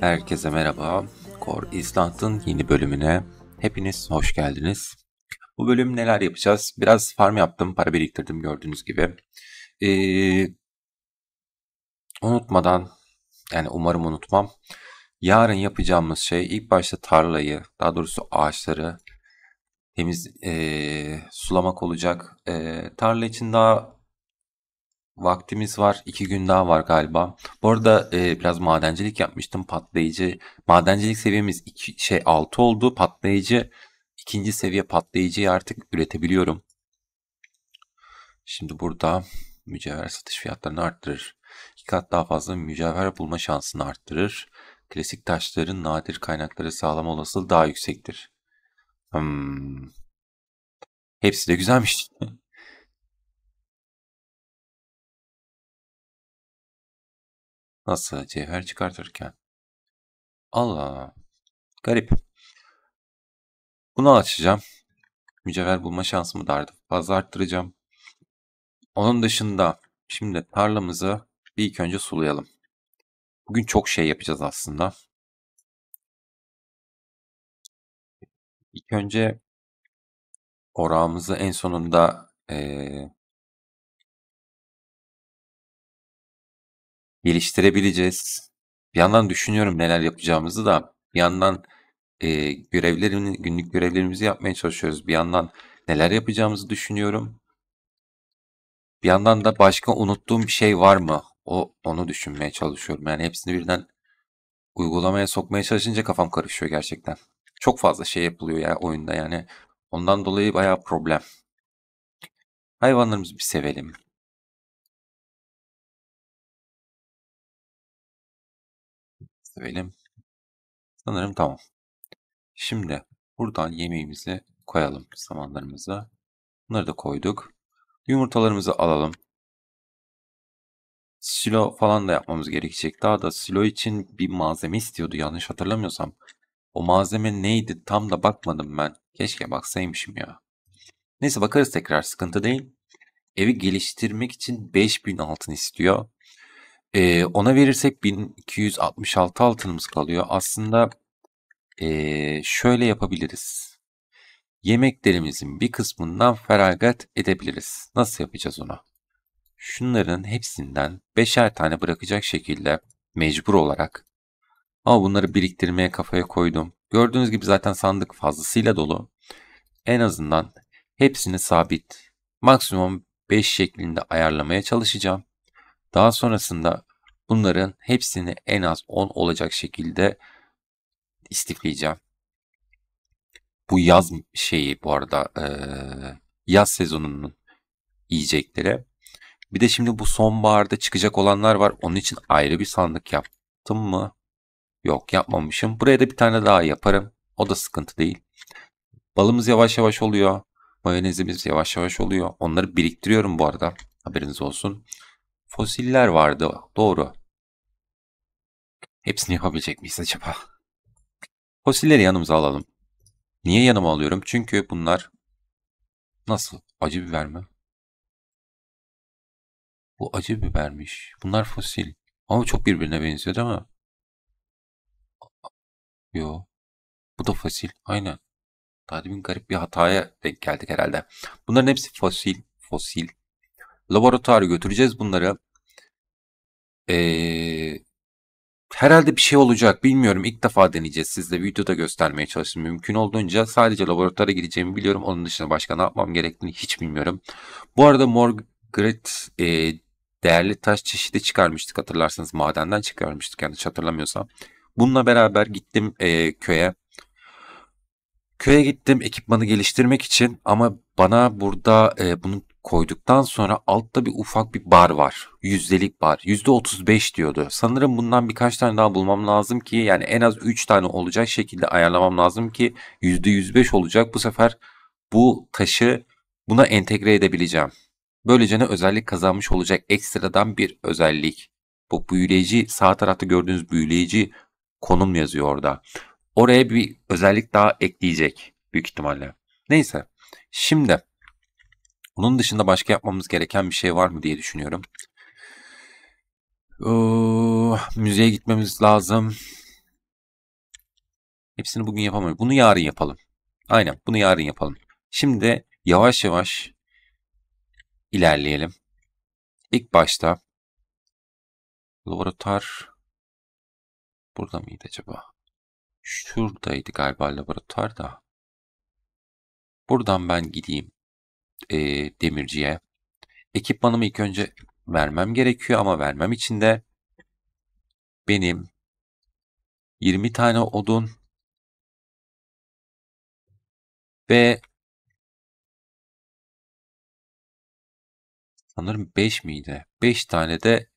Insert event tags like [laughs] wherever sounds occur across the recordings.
Herkese merhaba. Kor İsland'ın yeni bölümüne hepiniz hoş geldiniz. Bu bölüm neler yapacağız? Biraz farm yaptım, para biriktirdim gördüğünüz gibi. Ee, unutmadan, yani umarım unutmam. Yarın yapacağımız şey ilk başta tarlayı, daha doğrusu ağaçları temiz e, sulamak olacak. E, tarla için daha Vaktimiz var. iki gün daha var galiba. Bu arada e, biraz madencilik yapmıştım. Patlayıcı. Madencilik seviyemiz iki, şey 6 oldu. Patlayıcı ikinci seviye patlayıcıyı artık üretebiliyorum. Şimdi burada mücevher satış fiyatlarını arttırır. İki kat daha fazla mücevher bulma şansını arttırır. Klasik taşların nadir kaynakları sağlama olasılığı daha yüksektir. Hmm. Hepsi de güzelmiş. [laughs] Nasıl cevher çıkartırken. Allah. Garip. Bunu açacağım. Mücevher bulma şansımı da fazla arttıracağım. Onun dışında şimdi tarlamızı bir ilk önce sulayalım. Bugün çok şey yapacağız aslında. İlk önce orağımızı en sonunda ee, geliştirebileceğiz. Bir yandan düşünüyorum neler yapacağımızı da bir yandan e, görevlerimi, günlük görevlerimizi yapmaya çalışıyoruz. Bir yandan neler yapacağımızı düşünüyorum. Bir yandan da başka unuttuğum bir şey var mı? O onu düşünmeye çalışıyorum. Yani hepsini birden uygulamaya sokmaya çalışınca kafam karışıyor gerçekten. Çok fazla şey yapılıyor ya oyunda yani. Ondan dolayı bayağı problem. Hayvanlarımızı bir sevelim. benim. Sanırım tamam. Şimdi buradan yemeğimizi koyalım samanlarımızı. Bunları da koyduk. Yumurtalarımızı alalım. Silo falan da yapmamız gerekecek. Daha da silo için bir malzeme istiyordu yanlış hatırlamıyorsam. O malzeme neydi tam da bakmadım ben. Keşke baksaymışım ya. Neyse bakarız tekrar sıkıntı değil. Evi geliştirmek için 5000 altın istiyor. E, ona verirsek 1266 altınımız kalıyor. Aslında e, şöyle yapabiliriz. Yemeklerimizin bir kısmından feragat edebiliriz. Nasıl yapacağız onu? Şunların hepsinden beşer tane bırakacak şekilde mecbur olarak ama bunları biriktirmeye kafaya koydum. Gördüğünüz gibi zaten sandık fazlasıyla dolu. En azından hepsini sabit maksimum 5 şeklinde ayarlamaya çalışacağım. Daha sonrasında bunların hepsini en az 10 olacak şekilde istifleyeceğim. Bu yaz şeyi bu arada yaz sezonunun yiyecekleri. Bir de şimdi bu sonbaharda çıkacak olanlar var. Onun için ayrı bir sandık yaptım mı? Yok yapmamışım. Buraya da bir tane daha yaparım. O da sıkıntı değil. Balımız yavaş yavaş oluyor. Mayonezimiz yavaş yavaş oluyor. Onları biriktiriyorum bu arada. Haberiniz olsun. Fosiller vardı. Doğru. Hepsini yapabilecek miyiz acaba? Fosilleri yanımıza alalım. Niye yanıma alıyorum? Çünkü bunlar nasıl? Acı biber mi? Bu acı bibermiş. Bunlar fosil. Ama çok birbirine benziyor değil mi? Yo. Bu da fosil. Aynen. Daha garip bir hataya denk geldik herhalde. Bunların hepsi fosil. Fosil. Laboratuvara götüreceğiz bunları. Ee, herhalde bir şey olacak bilmiyorum. İlk defa deneyeceğiz. Sizde videoda göstermeye çalıştım. Mümkün olduğunca sadece laboratuvara gideceğimi biliyorum. Onun dışında başka ne yapmam gerektiğini hiç bilmiyorum. Bu arada Morgret e, değerli taş çeşidi çıkarmıştık hatırlarsanız. Madenden çıkarmıştık yani hatırlamıyorsam. Bununla beraber gittim e, köye. Köye gittim ekipmanı geliştirmek için ama bana burada e, bunun koyduktan sonra altta bir ufak bir bar var. Yüzdelik bar. Yüzde 35 diyordu. Sanırım bundan birkaç tane daha bulmam lazım ki yani en az 3 tane olacak şekilde ayarlamam lazım ki yüzde 105 olacak. Bu sefer bu taşı buna entegre edebileceğim. Böylece ne özellik kazanmış olacak ekstradan bir özellik. Bu büyüleyici sağ tarafta gördüğünüz büyüleyici konum yazıyor orada. Oraya bir özellik daha ekleyecek büyük ihtimalle. Neyse şimdi onun dışında başka yapmamız gereken bir şey var mı diye düşünüyorum. Ee, müzeye gitmemiz lazım. Hepsini bugün yapamıyorum. Bunu yarın yapalım. Aynen bunu yarın yapalım. Şimdi yavaş yavaş ilerleyelim. İlk başta laboratuvar burada mıydı acaba? Şuradaydı galiba laboratuvar da. Buradan ben gideyim e, demirciye. Ekipmanımı ilk önce vermem gerekiyor ama vermem için de benim 20 tane odun ve sanırım 5 miydi? 5 tane de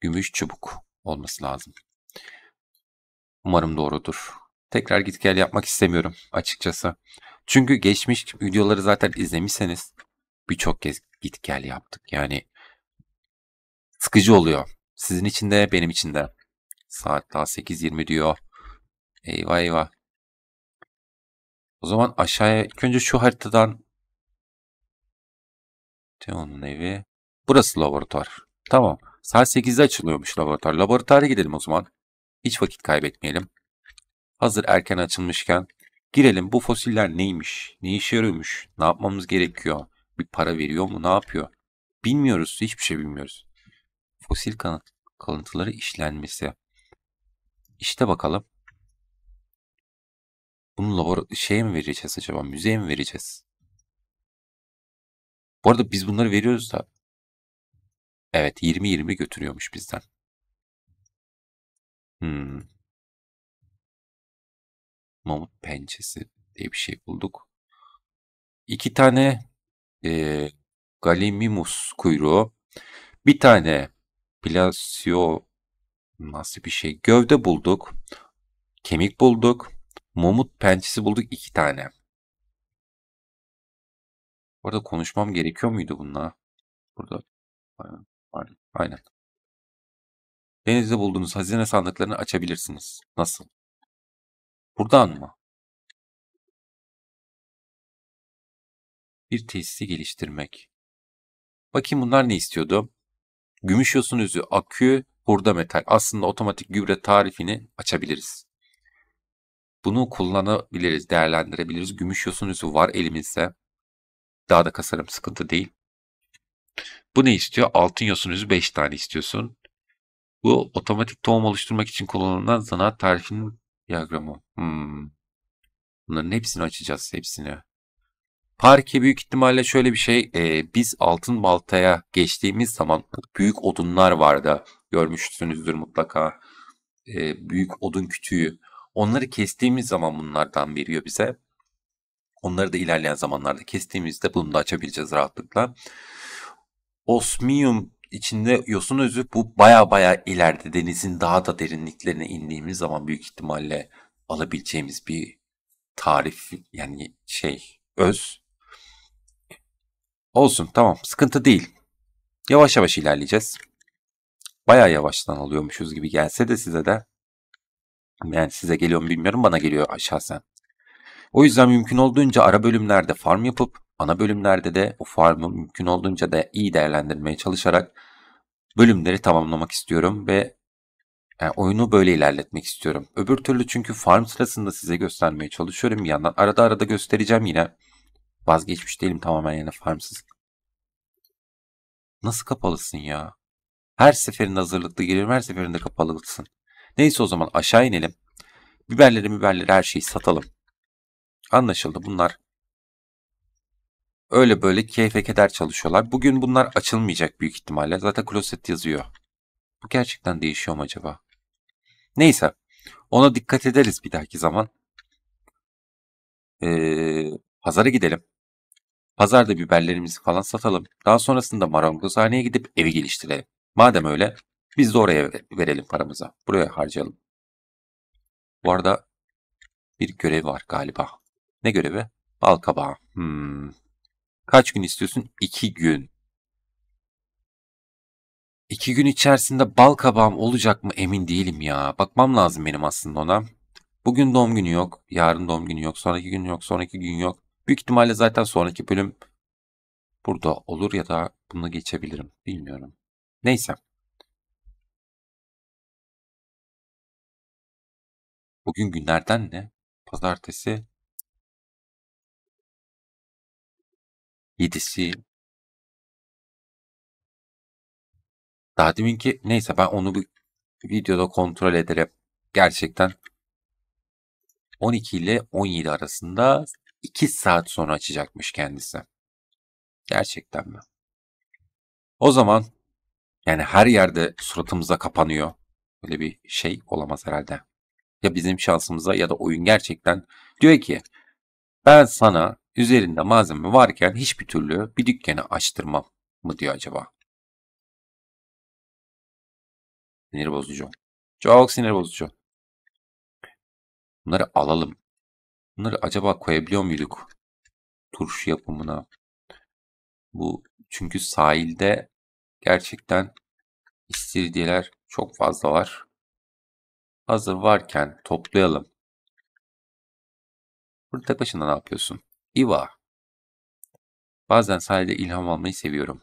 gümüş çubuk olması lazım. Umarım doğrudur. Tekrar git gel yapmak istemiyorum açıkçası. Çünkü geçmiş videoları zaten izlemişseniz birçok kez git gel yaptık. Yani sıkıcı oluyor. Sizin için de benim için de. Saat daha 8.20 diyor. Eyvah eyvah. O zaman aşağıya ilk önce şu haritadan Teon'un evi. Burası laboratuvar. Tamam. Saat 8'de açılıyormuş laboratuvar. Laboratuvara gidelim o zaman. Hiç vakit kaybetmeyelim. Hazır erken açılmışken Girelim bu fosiller neymiş, ne işe yarıyormuş, ne yapmamız gerekiyor, bir para veriyor mu, ne yapıyor? Bilmiyoruz, hiçbir şey bilmiyoruz. Fosil kalıntıları işlenmesi. İşte bakalım. Bunu labor şey mi vereceğiz acaba? Müzeye mi vereceğiz? Bu arada biz bunları veriyoruz da. Evet 20-20 götürüyormuş bizden. Hmm mamut pençesi diye bir şey bulduk. İki tane e, Gallimimus kuyruğu, bir tane Plasio nasıl bir şey gövde bulduk, kemik bulduk, mamut pençesi bulduk iki tane. Orada konuşmam gerekiyor muydu bununla? Burada. Aynen. Aynen. Aynen. Denizde bulduğunuz hazine sandıklarını açabilirsiniz. Nasıl? Buradan mı? Bir tesisi geliştirmek. Bakayım bunlar ne istiyordu? Gümüş yosun üzü, akü, hurda metal. Aslında otomatik gübre tarifini açabiliriz. Bunu kullanabiliriz, değerlendirebiliriz. Gümüş yosun üzü var elimizde. Daha da kasarım sıkıntı değil. Bu ne istiyor? Altın yosun üzü 5 tane istiyorsun. Bu otomatik tohum oluşturmak için kullanılan zanaat tarifinin Diyagramı. Hmm. Bunların hepsini açacağız. Hepsini. Parke büyük ihtimalle şöyle bir şey. E, biz altın baltaya geçtiğimiz zaman büyük odunlar vardı. Görmüşsünüzdür mutlaka. E, büyük odun kütüğü. Onları kestiğimiz zaman bunlardan veriyor bize. Onları da ilerleyen zamanlarda kestiğimizde bunu da açabileceğiz rahatlıkla. Osmium içinde yosun özü bu baya baya ileride denizin daha da derinliklerine indiğimiz zaman büyük ihtimalle alabileceğimiz bir tarif yani şey öz. Olsun tamam sıkıntı değil. Yavaş yavaş ilerleyeceğiz. Baya yavaştan alıyormuşuz gibi gelse de size de. Yani size geliyor mu bilmiyorum bana geliyor şahsen. O yüzden mümkün olduğunca ara bölümlerde farm yapıp ana bölümlerde de o farmı mümkün olduğunca da iyi değerlendirmeye çalışarak bölümleri tamamlamak istiyorum ve yani e, oyunu böyle ilerletmek istiyorum. Öbür türlü çünkü farm sırasında size göstermeye çalışıyorum bir yandan. Arada arada göstereceğim yine. Vazgeçmiş değilim tamamen yani farmsız. Nasıl kapalısın ya? Her seferinde hazırlıklı gelirim, her seferinde kapalısın. Neyse o zaman aşağı inelim. Biberleri biberleri her şeyi satalım. Anlaşıldı bunlar Öyle böyle keyfe keder çalışıyorlar. Bugün bunlar açılmayacak büyük ihtimalle. Zaten kloset yazıyor. Bu gerçekten değişiyor mu acaba? Neyse. Ona dikkat ederiz bir dahaki zaman. Ee, pazara gidelim. Pazarda biberlerimizi falan satalım. Daha sonrasında marangozhaneye gidip evi geliştirelim. Madem öyle biz de oraya verelim paramıza. Buraya harcayalım. Bu arada bir görev var galiba. Ne görevi? Bal kabağı. Hmm. Kaç gün istiyorsun? İki gün. İki gün içerisinde bal kabağım olacak mı emin değilim ya. Bakmam lazım benim aslında ona. Bugün doğum günü yok. Yarın doğum günü yok. Sonraki gün yok. Sonraki gün yok. Büyük ihtimalle zaten sonraki bölüm burada olur ya da bunu geçebilirim. Bilmiyorum. Neyse. Bugün günlerden ne? Pazartesi, 7'si daha ki, neyse ben onu bir videoda kontrol ederim. Gerçekten 12 ile 17 arasında 2 saat sonra açacakmış kendisi. Gerçekten mi? O zaman yani her yerde suratımıza kapanıyor. öyle bir şey olamaz herhalde. Ya bizim şansımıza ya da oyun gerçekten diyor ki ben sana Üzerinde malzeme varken hiçbir türlü bir dükkanı açtırmam mı diyor acaba? Sinir bozucu. Çok sinir bozucu. Bunları alalım. Bunları acaba koyabiliyor muyduk? Turşu yapımına. Bu çünkü sahilde gerçekten istiridyeler çok fazla var. Hazır varken toplayalım. Burada tek ne yapıyorsun? İva. Bazen sadece ilham almayı seviyorum.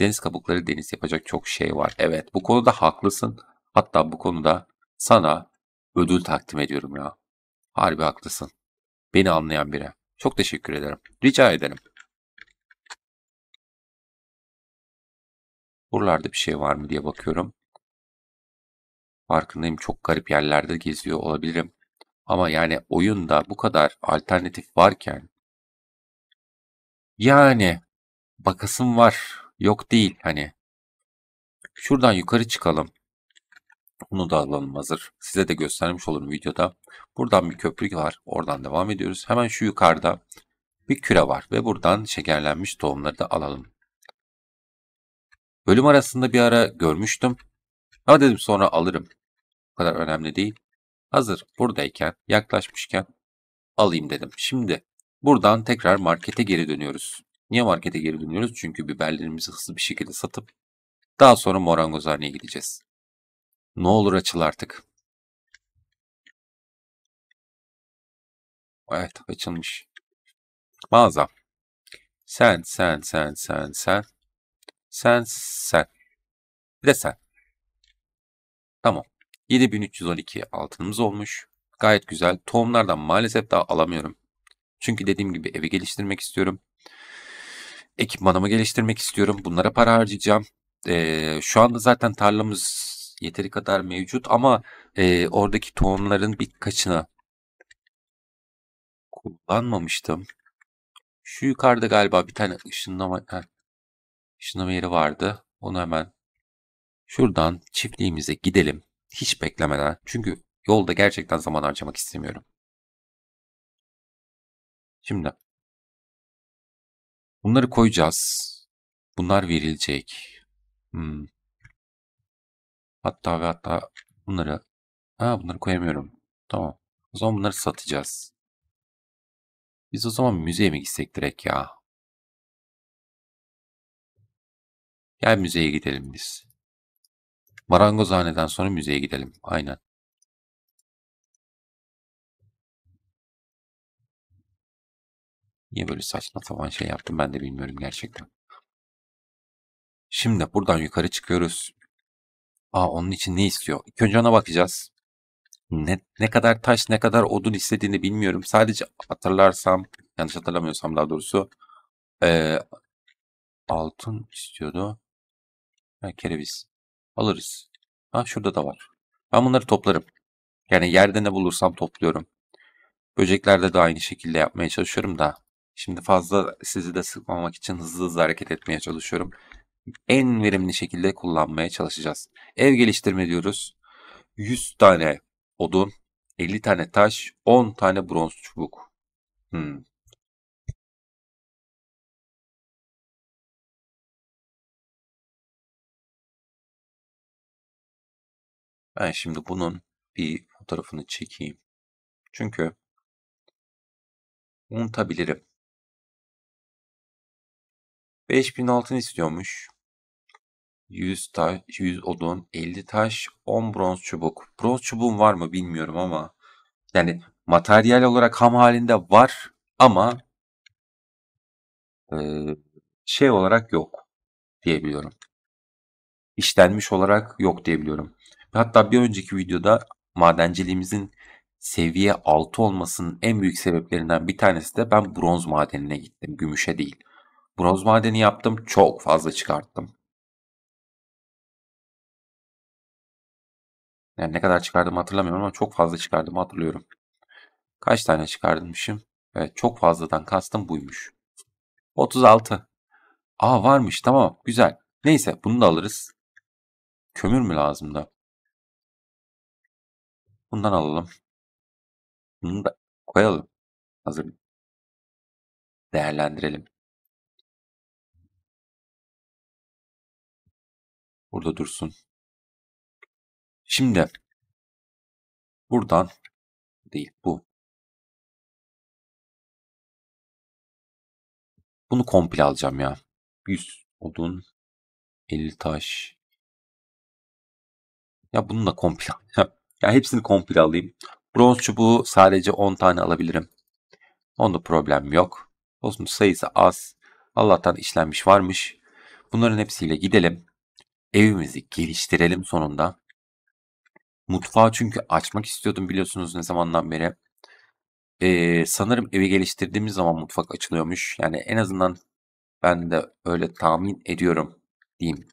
Deniz kabukları deniz yapacak çok şey var. Evet bu konuda haklısın. Hatta bu konuda sana ödül takdim ediyorum ya. Harbi haklısın. Beni anlayan biri. Çok teşekkür ederim. Rica ederim. Buralarda bir şey var mı diye bakıyorum. Farkındayım çok garip yerlerde geziyor olabilirim. Ama yani oyunda bu kadar alternatif varken yani bakasım var. Yok değil hani. Şuradan yukarı çıkalım. Bunu da alalım hazır. Size de göstermiş olurum videoda. Buradan bir köprü var. Oradan devam ediyoruz. Hemen şu yukarıda bir küre var ve buradan şekerlenmiş tohumları da alalım. Bölüm arasında bir ara görmüştüm. Ama dedim sonra alırım. o kadar önemli değil. Hazır buradayken, yaklaşmışken alayım dedim. Şimdi Buradan tekrar markete geri dönüyoruz. Niye markete geri dönüyoruz? Çünkü biberlerimizi hızlı bir şekilde satıp daha sonra morangozhaneye gideceğiz. Ne olur açıl artık. Evet açılmış. Mağaza. Sen, sen, sen, sen, sen. Sen, sen. Bir de sen. Tamam. 7312 altınımız olmuş. Gayet güzel. Tohumlardan maalesef daha alamıyorum. Çünkü dediğim gibi evi geliştirmek istiyorum. Ekipmanımı geliştirmek istiyorum. Bunlara para harcayacağım. E, şu anda zaten tarlamız yeteri kadar mevcut ama e, oradaki tohumların birkaçını kullanmamıştım. Şu yukarıda galiba bir tane ışınlama, he, ışınlama yeri vardı. Onu hemen şuradan çiftliğimize gidelim. Hiç beklemeden. Çünkü yolda gerçekten zaman harcamak istemiyorum. Şimdi bunları koyacağız. Bunlar verilecek. Hmm. Hatta ve hatta bunları ha bunları koyamıyorum. Tamam. O zaman bunları satacağız. Biz o zaman müzeye mi gitsek direkt ya? Gel müzeye gidelim biz. Marangozhaneden sonra müzeye gidelim. Aynen. Niye böyle saçma sapan şey yaptım ben de bilmiyorum gerçekten. Şimdi buradan yukarı çıkıyoruz. Aa onun için ne istiyor? İlk önce ona bakacağız. Ne, ne kadar taş ne kadar odun istediğini bilmiyorum. Sadece hatırlarsam yanlış hatırlamıyorsam daha doğrusu ee, altın istiyordu. Ha, kereviz. Alırız. Ha şurada da var. Ben bunları toplarım. Yani yerde ne bulursam topluyorum. Böceklerde de aynı şekilde yapmaya çalışıyorum da Şimdi fazla sizi de sıkmamak için hızlı hızlı hareket etmeye çalışıyorum. En verimli şekilde kullanmaya çalışacağız. Ev geliştirme diyoruz. 100 tane odun, 50 tane taş, 10 tane bronz çubuk. Hmm. Ben şimdi bunun bir fotoğrafını çekeyim. Çünkü unutabilirim. 5000 altın istiyormuş. 100 taş, 100 odun, 50 taş, 10 bronz çubuk. Bronz çubuğum var mı bilmiyorum ama yani materyal olarak ham halinde var ama e, şey olarak yok diyebiliyorum. İşlenmiş olarak yok diyebiliyorum. Hatta bir önceki videoda madenciliğimizin seviye 6 olmasının en büyük sebeplerinden bir tanesi de ben bronz madenine gittim. Gümüşe değil. Bronz madeni yaptım. Çok fazla çıkarttım. Yani ne kadar çıkardım hatırlamıyorum ama çok fazla çıkardım hatırlıyorum. Kaç tane çıkardımmışım Evet çok fazladan kastım buymuş. 36. Aa varmış tamam güzel. Neyse bunu da alırız. Kömür mü lazım da? Bundan alalım. Bunu da koyalım. Hazır. Değerlendirelim. Burada dursun. Şimdi buradan değil bu. Bunu komple alacağım ya. 100 odun, 50 taş. Ya bunu da komple [laughs] ya hepsini komple alayım. Bronz çubuğu sadece 10 tane alabilirim. Onda problem yok. Dostum sayısı az. Allah'tan işlenmiş varmış. Bunların hepsiyle gidelim evimizi geliştirelim sonunda. Mutfağı çünkü açmak istiyordum biliyorsunuz ne zamandan beri. Ee, sanırım evi geliştirdiğimiz zaman mutfak açılıyormuş. Yani en azından ben de öyle tahmin ediyorum diyeyim.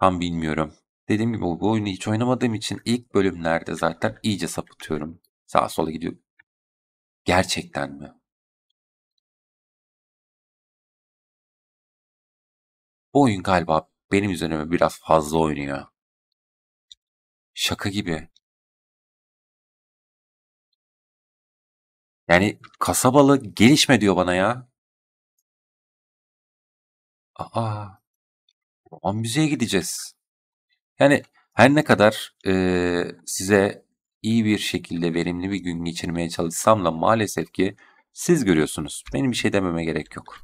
Tam bilmiyorum. Dediğim gibi bu oyunu hiç oynamadığım için ilk bölümlerde zaten iyice sapıtıyorum. Sağa sola gidiyorum. Gerçekten mi? Bu oyun galiba benim üzerime biraz fazla oynuyor. Şaka gibi. Yani kasabalı gelişme diyor bana ya. Aa. O müzeye gideceğiz. Yani her ne kadar e, size iyi bir şekilde verimli bir gün geçirmeye çalışsam da maalesef ki siz görüyorsunuz. Benim bir şey dememe gerek yok.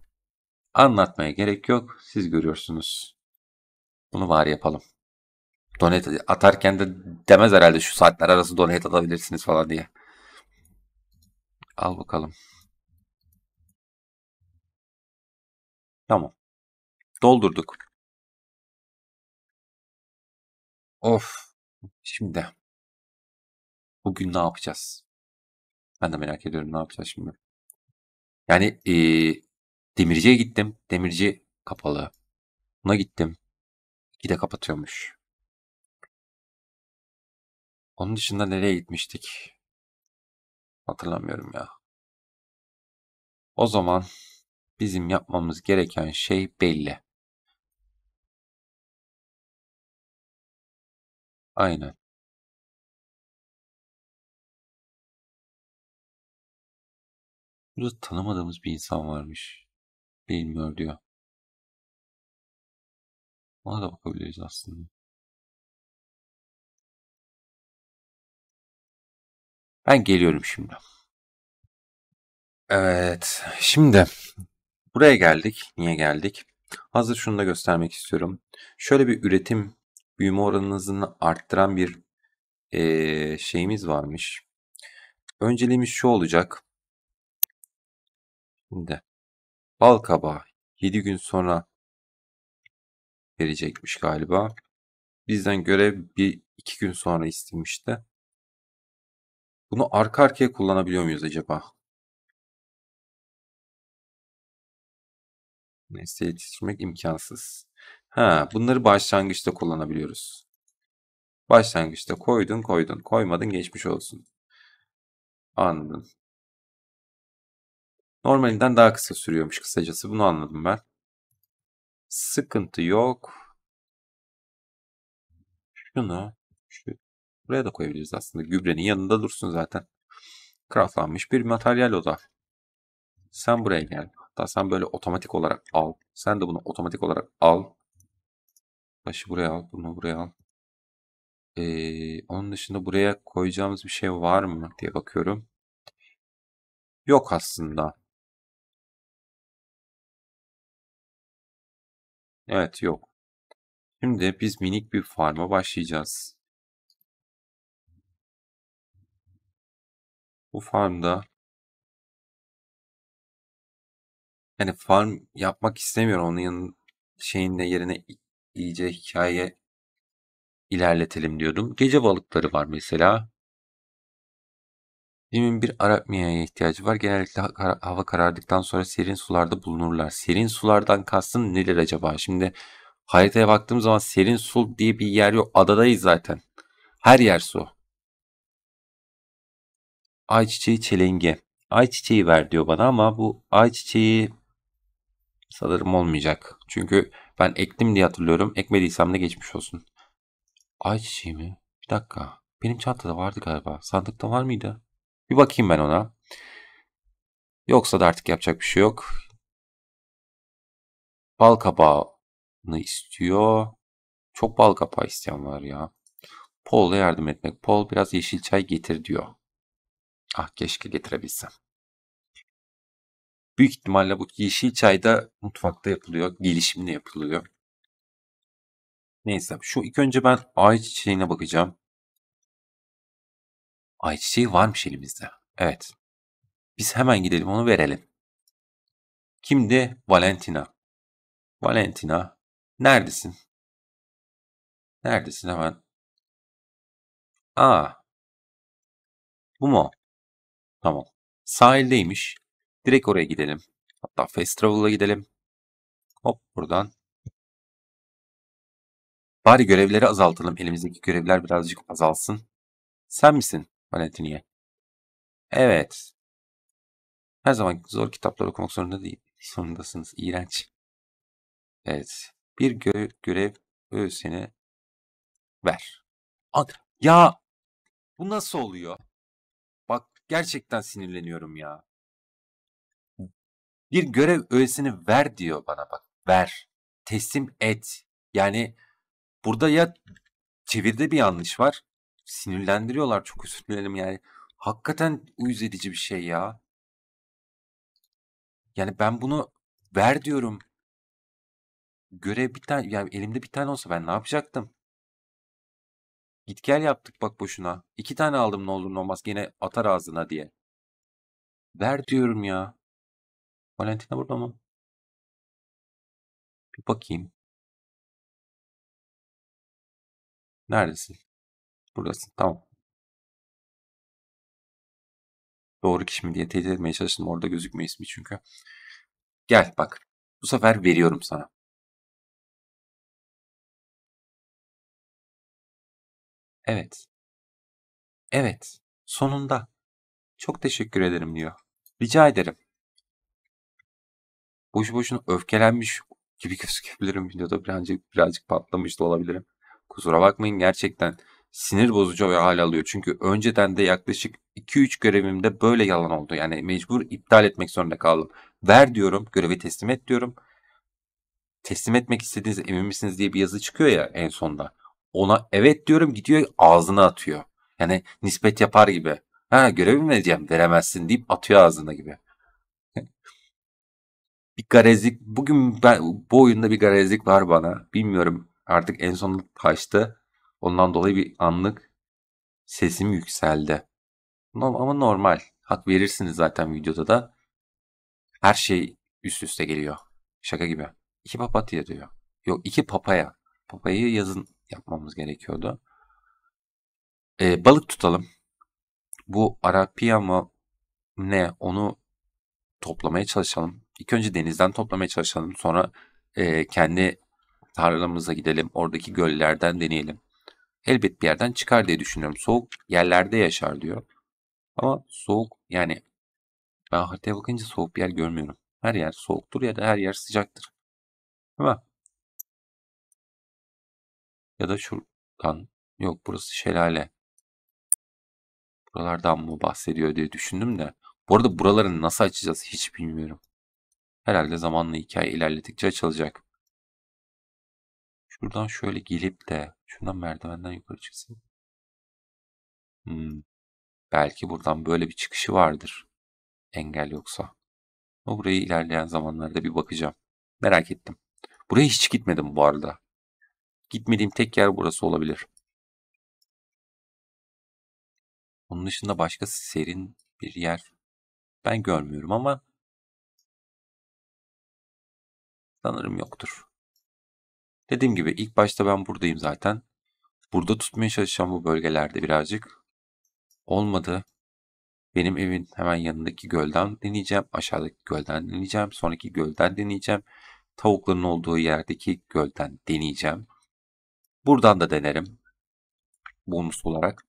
Anlatmaya gerek yok. Siz görüyorsunuz. Bunu var yapalım. Donate atarken de demez herhalde şu saatler arası donate atabilirsiniz falan diye. Al bakalım. Tamam. Doldurduk. Of. Şimdi. Bugün ne yapacağız? Ben de merak ediyorum ne yapacağız şimdi. Yani ee, demirciye gittim. Demirci kapalı. Buna gittim. 2'de kapatıyormuş. Onun dışında nereye gitmiştik? Hatırlamıyorum ya. O zaman bizim yapmamız gereken şey belli. Aynen. Burada tanımadığımız bir insan varmış. Bilmiyor diyor. Ona da bakabiliriz aslında. Ben geliyorum şimdi. Evet, şimdi buraya geldik. Niye geldik? Hazır şunu da göstermek istiyorum. Şöyle bir üretim büyüme oranınızını arttıran bir ee, şeyimiz varmış. Önceliğimiz şu olacak. Şimdi bal kabağı 7 gün sonra verecekmiş galiba. Bizden görev bir iki gün sonra istemişti. Bunu arka arkaya kullanabiliyor muyuz acaba? Nesne yetiştirmek imkansız. Ha, bunları başlangıçta kullanabiliyoruz. Başlangıçta koydun koydun. Koymadın geçmiş olsun. Anladım. Normalinden daha kısa sürüyormuş kısacası. Bunu anladım ben. Sıkıntı yok. Şunu şu, buraya da koyabiliriz aslında. Gübrenin yanında dursun zaten. Craftlanmış bir materyal o da. Sen buraya gel. Hatta sen böyle otomatik olarak al. Sen de bunu otomatik olarak al. Başı buraya al. Bunu buraya al. Ee, onun dışında buraya koyacağımız bir şey var mı diye bakıyorum. Yok aslında. Evet yok. Şimdi biz minik bir farma başlayacağız. Bu farmda yani farm yapmak istemiyorum. Onun şeyinde yerine iyice hikaye ilerletelim diyordum. Gece balıkları var mesela. Filmin bir Arap miyaya ihtiyacı var. Genellikle hava karardıktan sonra serin sularda bulunurlar. Serin sulardan kastın nedir acaba? Şimdi haritaya baktığım zaman serin su diye bir yer yok. Adadayız zaten. Her yer su. Ayçiçeği çelenge. Ayçiçeği ver diyor bana ama bu ayçiçeği sanırım olmayacak. Çünkü ben ektim diye hatırlıyorum. Ekmediysem de geçmiş olsun. Ayçiçeği mi? Bir dakika. Benim çantada vardı galiba. Sandıkta var mıydı? Bir bakayım ben ona. Yoksa da artık yapacak bir şey yok. Bal kabağını istiyor. Çok bal kapağı isteyen var ya. Paul'a yardım etmek. Paul biraz yeşil çay getir diyor. Ah keşke getirebilsem. Büyük ihtimalle bu yeşil çay da mutfakta yapılıyor. Gelişimle yapılıyor. Neyse şu ilk önce ben ağaç çiçeğine bakacağım. Ayçiçeği varmış elimizde. Evet. Biz hemen gidelim onu verelim. Kimdi? Valentina. Valentina. Neredesin? Neredesin hemen? Aa. Bu mu? Tamam. Sahildeymiş. Direkt oraya gidelim. Hatta Fast Travel'a gidelim. Hop buradan. Bari görevleri azaltalım. Elimizdeki görevler birazcık azalsın. Sen misin? Valentin Evet. Her zaman zor kitaplar okumak zorunda değil. Zorundasınız. İğrenç. Evet. Bir gö görev öğüsünü ver. Ad ya bu nasıl oluyor? Bak gerçekten sinirleniyorum ya. Bir görev öğesini ver diyor bana bak. Ver. Teslim et. Yani burada ya çevirde bir yanlış var sinirlendiriyorlar çok özür dilerim yani. Hakikaten uyuz edici bir şey ya. Yani ben bunu ver diyorum. Görev bir tane yani elimde bir tane olsa ben ne yapacaktım? Git gel yaptık bak boşuna. İki tane aldım ne olur ne olmaz gene atar ağzına diye. Ver diyorum ya. Valentina burada mı? Bir bakayım. Neredesin? buradasın Tamam. Doğru kişi mi diye teyit etmeye çalıştım. Orada gözükme ismi çünkü. Gel bak. Bu sefer veriyorum sana. Evet. Evet. Sonunda. Çok teşekkür ederim diyor. Rica ederim. Boşu boşuna öfkelenmiş gibi [laughs] gözükebilirim videoda birazcık birazcık patlamış da olabilirim. Kusura bakmayın gerçekten sinir bozucu ve hal alıyor. Çünkü önceden de yaklaşık 2-3 görevimde böyle yalan oldu. Yani mecbur iptal etmek zorunda kaldım. Ver diyorum, görevi teslim et diyorum. Teslim etmek istediğiniz emin misiniz diye bir yazı çıkıyor ya en sonda. Ona evet diyorum gidiyor ağzına atıyor. Yani nispet yapar gibi. Ha görevi mi vereceğim veremezsin deyip atıyor ağzına gibi. [laughs] bir garezlik bugün ben bu oyunda bir garezlik var bana. Bilmiyorum artık en son kaçtı Ondan dolayı bir anlık sesim yükseldi. Ama normal. Hak verirsiniz zaten videoda da. Her şey üst üste geliyor. Şaka gibi. İki papatya diyor. Yok iki papaya. Papayı yazın yapmamız gerekiyordu. Ee, balık tutalım. Bu arapia mı ne onu toplamaya çalışalım. İlk önce denizden toplamaya çalışalım. Sonra e, kendi tarlamıza gidelim. Oradaki göllerden deneyelim elbet bir yerden çıkar diye düşünüyorum. Soğuk yerlerde yaşar diyor. Ama soğuk yani ben haritaya bakınca soğuk bir yer görmüyorum. Her yer soğuktur ya da her yer sıcaktır. Değil Ya da şuradan yok burası şelale. Buralardan mı bahsediyor diye düşündüm de. Bu arada buraları nasıl açacağız hiç bilmiyorum. Herhalde zamanla hikaye ilerledikçe açılacak. Buradan şöyle gelip de şundan merdivenden yukarı çıksın. Hmm. Belki buradan böyle bir çıkışı vardır. Engel yoksa. Ama burayı ilerleyen zamanlarda bir bakacağım. Merak ettim. Buraya hiç gitmedim bu arada. Gitmediğim tek yer burası olabilir. Onun dışında başka serin bir yer ben görmüyorum ama sanırım yoktur. Dediğim gibi ilk başta ben buradayım zaten. Burada tutmaya çalışacağım bu bölgelerde birazcık. Olmadı. Benim evin hemen yanındaki gölden deneyeceğim. Aşağıdaki gölden deneyeceğim. Sonraki gölden deneyeceğim. Tavukların olduğu yerdeki gölden deneyeceğim. Buradan da denerim. Bonus olarak.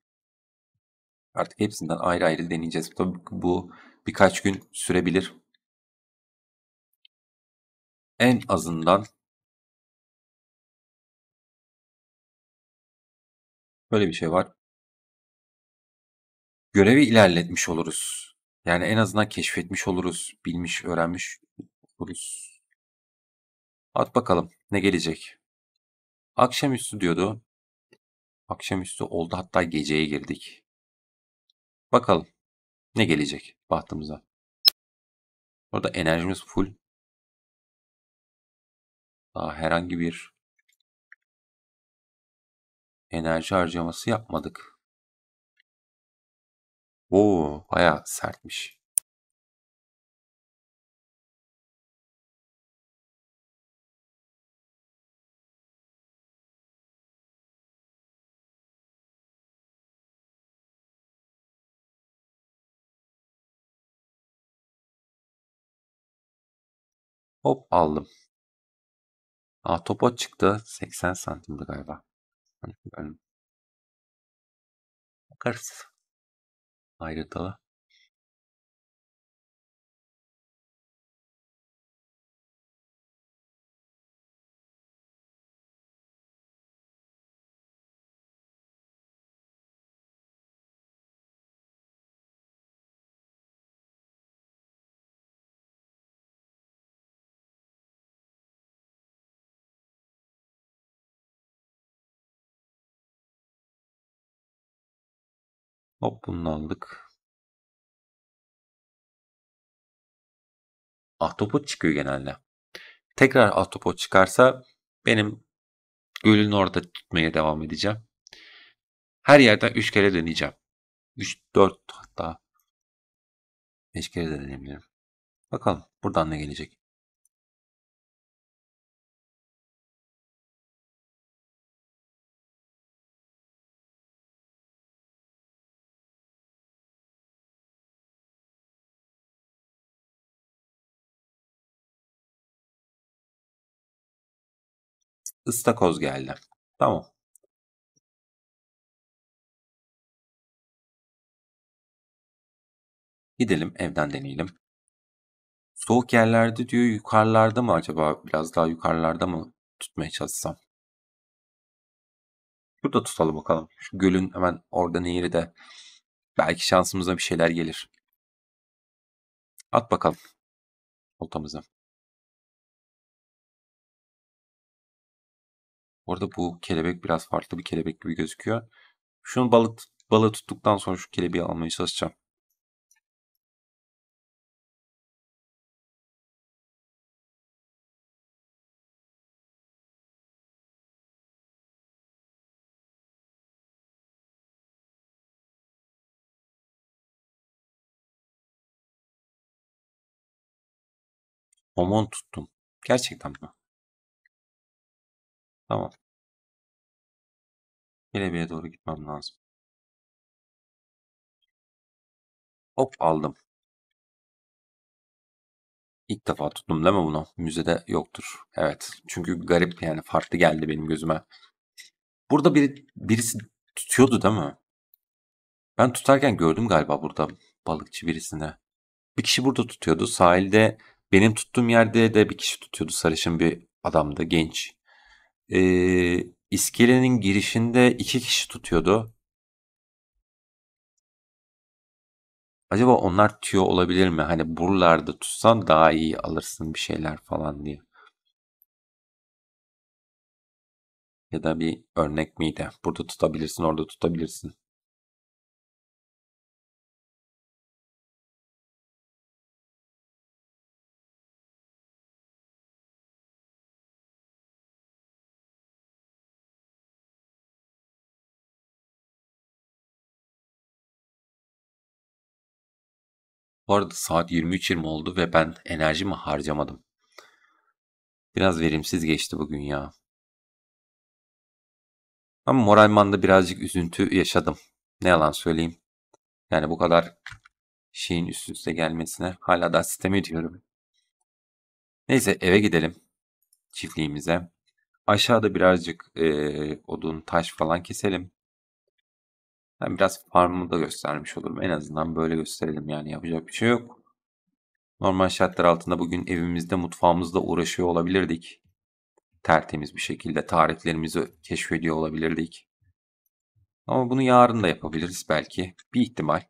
Artık hepsinden ayrı ayrı deneyeceğiz. Tabii bu birkaç gün sürebilir. En azından Böyle bir şey var. Görevi ilerletmiş oluruz. Yani en azından keşfetmiş oluruz, bilmiş, öğrenmiş oluruz. At bakalım ne gelecek. Akşamüstü diyordu. Akşamüstü oldu hatta geceye girdik. Bakalım ne gelecek bahtımıza. Orada enerjimiz full. Daha herhangi bir enerji harcaması yapmadık. Oo, baya sertmiş. Hop aldım. Aa, topa çıktı. 80 santimdi galiba. Hani bakarız. Ayrıntılı. Hop bunu aldık. Ahtapot çıkıyor genelde. Tekrar ahtapot çıkarsa benim gölün orada tutmaya devam edeceğim. Her yerden 3 kere deneyeceğim. 3, 4 hatta 5 kere de deneyebilirim. Bakalım buradan ne gelecek. ıstakoz geldi. Tamam. Gidelim evden deneyelim. Soğuk yerlerde diyor yukarılarda mı acaba biraz daha yukarılarda mı tutmaya çalışsam? Burada tutalım bakalım. Şu gölün hemen orada nehri de belki şansımıza bir şeyler gelir. At bakalım oltamızı. Orada bu kelebek biraz farklı bir kelebek gibi gözüküyor. Şunu balık balığı tuttuktan sonra şu kelebeği almaya çalışacağım. Omon tuttum. Gerçekten mi? Tamam. Kelebeğe doğru gitmem lazım. Hop aldım. İlk defa tuttum değil mi bunu? Müzede yoktur. Evet. Çünkü garip yani farklı geldi benim gözüme. Burada biri, birisi tutuyordu değil mi? Ben tutarken gördüm galiba burada balıkçı birisini. Bir kişi burada tutuyordu. Sahilde benim tuttuğum yerde de bir kişi tutuyordu. Sarışın bir adamdı. Genç e, iskelenin girişinde iki kişi tutuyordu. Acaba onlar tüyo olabilir mi? Hani buralarda tutsan daha iyi alırsın bir şeyler falan diye. Ya da bir örnek miydi? Burada tutabilirsin, orada tutabilirsin. Bu arada saat 23.20 oldu ve ben enerjimi harcamadım. Biraz verimsiz geçti bugün ya. Ama moralmanda birazcık üzüntü yaşadım. Ne yalan söyleyeyim. Yani bu kadar şeyin üst üste gelmesine hala da sistem ediyorum. Neyse eve gidelim. Çiftliğimize. Aşağıda birazcık e, odun, taş falan keselim. Ben biraz farmımı da göstermiş olurum. En azından böyle gösterelim yani yapacak bir şey yok. Normal şartlar altında bugün evimizde mutfağımızda uğraşıyor olabilirdik. Tertemiz bir şekilde tariflerimizi keşfediyor olabilirdik. Ama bunu yarın da yapabiliriz belki. Bir ihtimal.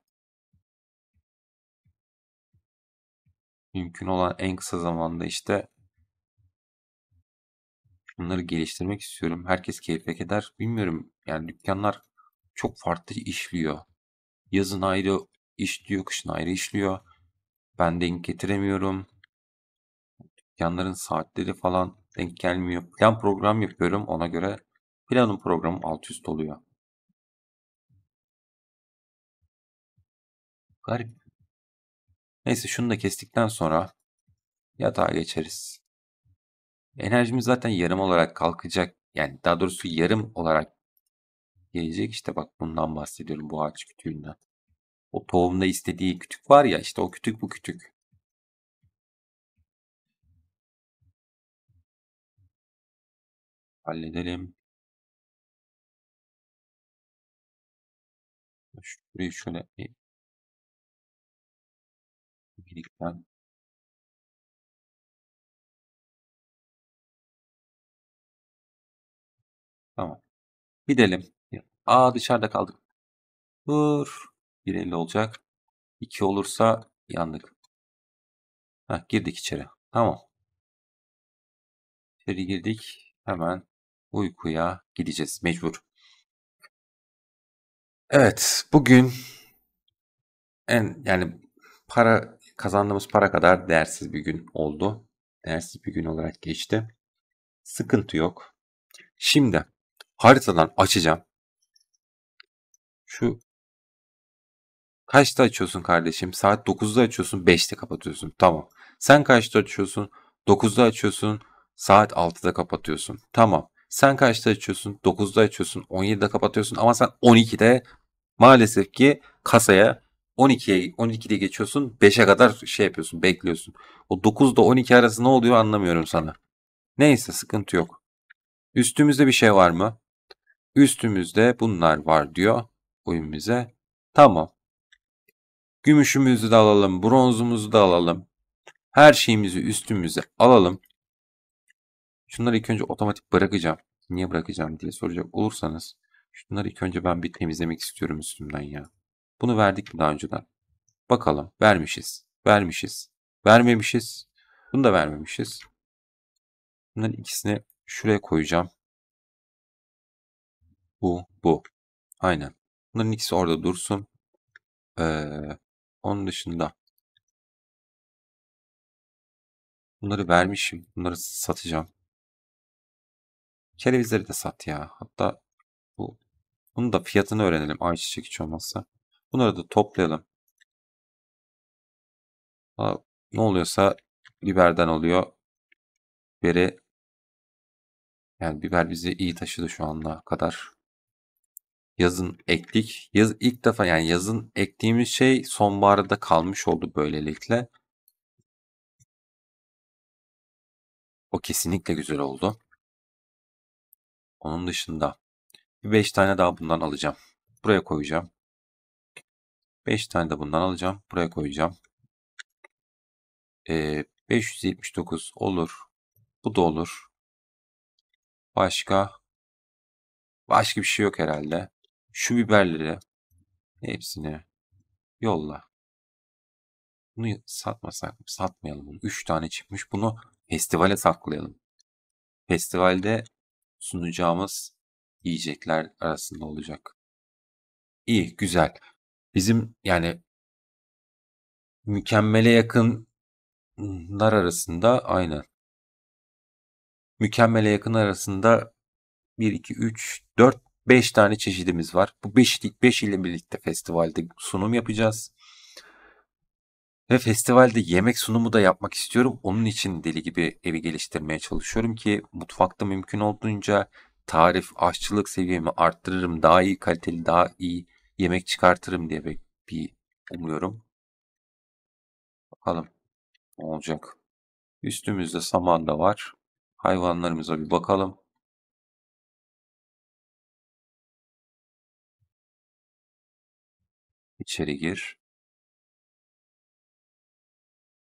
Mümkün olan en kısa zamanda işte bunları geliştirmek istiyorum. Herkes keyif eder. Bilmiyorum yani dükkanlar çok farklı işliyor. Yazın ayrı işliyor, kışın ayrı işliyor. Ben denk getiremiyorum. Yanların saatleri falan denk gelmiyor. Plan program yapıyorum ona göre planım programım alt üst oluyor. Garip. Neyse şunu da kestikten sonra yatağa geçeriz. Enerjimiz zaten yarım olarak kalkacak. Yani daha doğrusu yarım olarak gelecek. İşte bak bundan bahsediyorum bu ağaç kütüğünden. O tohumda istediği kütük var ya işte o kütük bu kütük. Halledelim. Şurayı şöyle bir birikten Tamam. Gidelim. Aa dışarıda kaldık. Vur. 1.50 olacak. 2 olursa yandık. Heh, girdik içeri. Tamam. İçeri girdik. Hemen uykuya gideceğiz. Mecbur. Evet. Bugün en yani para kazandığımız para kadar değersiz bir gün oldu. Değersiz bir gün olarak geçti. Sıkıntı yok. Şimdi haritadan açacağım şu kaçta açıyorsun kardeşim? Saat 9'da açıyorsun, 5'te kapatıyorsun. Tamam. Sen kaçta açıyorsun? 9'da açıyorsun, saat 6'da kapatıyorsun. Tamam. Sen kaçta açıyorsun? 9'da açıyorsun, 17'de kapatıyorsun ama sen 12'de maalesef ki kasaya 12'ye 12'de geçiyorsun 5'e kadar şey yapıyorsun bekliyorsun. O 9'da 12 arası ne oluyor anlamıyorum sana. Neyse sıkıntı yok. Üstümüzde bir şey var mı? Üstümüzde bunlar var diyor oyun Tamam. Gümüşümüzü de alalım, bronzumuzu da alalım. Her şeyimizi üstümüze alalım. Şunları ilk önce otomatik bırakacağım. Niye bırakacağım diye soracak olursanız. Şunları ilk önce ben bir temizlemek istiyorum üstümden ya. Bunu verdik mi daha önceden? Bakalım. Vermişiz. Vermişiz. Vermemişiz. Bunu da vermemişiz. Bunların ikisini şuraya koyacağım. Bu, bu. Aynen. Bunların ikisi orada dursun. Ee, onun dışında bunları vermişim. Bunları satacağım. Kerevizleri de sat ya. Hatta bu bunun da fiyatını öğrenelim ayçiçek hiç olmazsa. Bunları da toplayalım. ne oluyorsa biberden oluyor. Biberi yani biber bizi iyi taşıdı şu ana kadar yazın ektik. Yaz, ilk defa yani yazın ektiğimiz şey sonbaharda kalmış oldu böylelikle. O kesinlikle güzel oldu. Onun dışında 5 tane daha bundan alacağım. Buraya koyacağım. 5 tane de bundan alacağım. Buraya koyacağım. Ee, 579 olur. Bu da olur. Başka? Başka bir şey yok herhalde şu biberleri hepsini yolla. Bunu satmasak, satmayalım bunu. Üç tane çıkmış. Bunu festivale saklayalım. Festivalde sunacağımız yiyecekler arasında olacak. İyi, güzel. Bizim yani mükemmele yakınlar arasında aynı Mükemmele yakın arasında 1, 2, 3, 4 5 tane çeşidimiz var. Bu 5 5 ile birlikte festivalde sunum yapacağız. Ve festivalde yemek sunumu da yapmak istiyorum. Onun için deli gibi evi geliştirmeye çalışıyorum ki mutfakta mümkün olduğunca tarif, aşçılık seviyemi arttırırım. Daha iyi kaliteli, daha iyi yemek çıkartırım diye bir, umuyorum. Bakalım ne olacak. Üstümüzde saman da var. Hayvanlarımıza bir bakalım. İçeri gir.